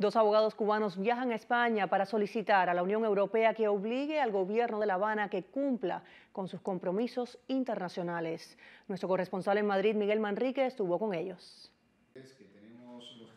Dos abogados cubanos viajan a España para solicitar a la Unión Europea que obligue al gobierno de La Habana que cumpla con sus compromisos internacionales. Nuestro corresponsal en Madrid, Miguel Manrique, estuvo con ellos.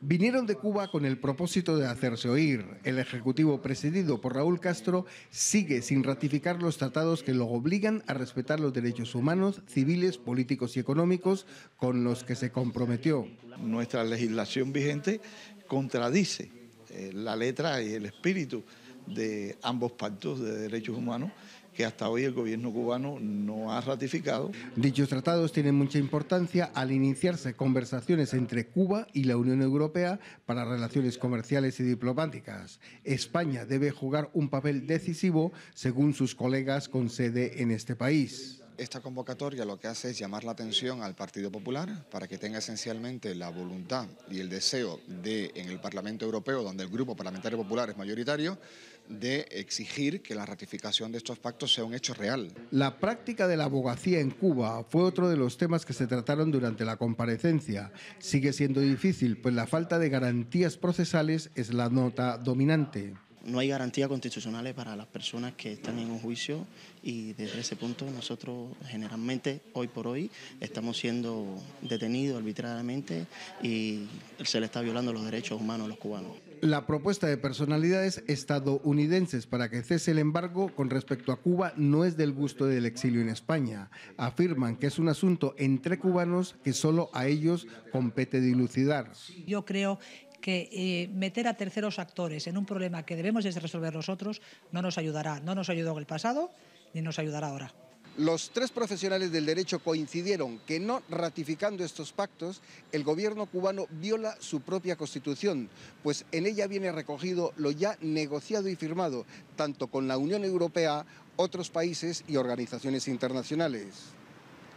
Vinieron de Cuba con el propósito de hacerse oír. El Ejecutivo presidido por Raúl Castro sigue sin ratificar los tratados que lo obligan a respetar los derechos humanos, civiles, políticos y económicos con los que se comprometió. Nuestra legislación vigente contradice eh, la letra y el espíritu de ambos pactos de derechos humanos que hasta hoy el gobierno cubano no ha ratificado. Dichos tratados tienen mucha importancia al iniciarse conversaciones entre Cuba y la Unión Europea para relaciones comerciales y diplomáticas. España debe jugar un papel decisivo según sus colegas con sede en este país. Esta convocatoria lo que hace es llamar la atención al Partido Popular para que tenga esencialmente la voluntad y el deseo de, en el Parlamento Europeo, donde el Grupo Parlamentario Popular es mayoritario, de exigir que la ratificación de estos pactos sea un hecho real. La práctica de la abogacía en Cuba fue otro de los temas que se trataron durante la comparecencia. Sigue siendo difícil, pues la falta de garantías procesales es la nota dominante no hay garantías constitucionales para las personas que están en un juicio y desde ese punto nosotros generalmente hoy por hoy estamos siendo detenidos arbitrariamente y se le está violando los derechos humanos a los cubanos. La propuesta de personalidades estadounidenses para que cese el embargo con respecto a Cuba no es del gusto del exilio en España. Afirman que es un asunto entre cubanos que solo a ellos compete dilucidar. Yo creo que eh, meter a terceros actores en un problema que debemos resolver nosotros no nos ayudará. No nos ayudó en el pasado ni nos ayudará ahora. Los tres profesionales del derecho coincidieron que no ratificando estos pactos, el gobierno cubano viola su propia constitución, pues en ella viene recogido lo ya negociado y firmado, tanto con la Unión Europea, otros países y organizaciones internacionales.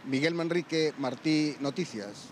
Miguel Manrique, Martí, Noticias.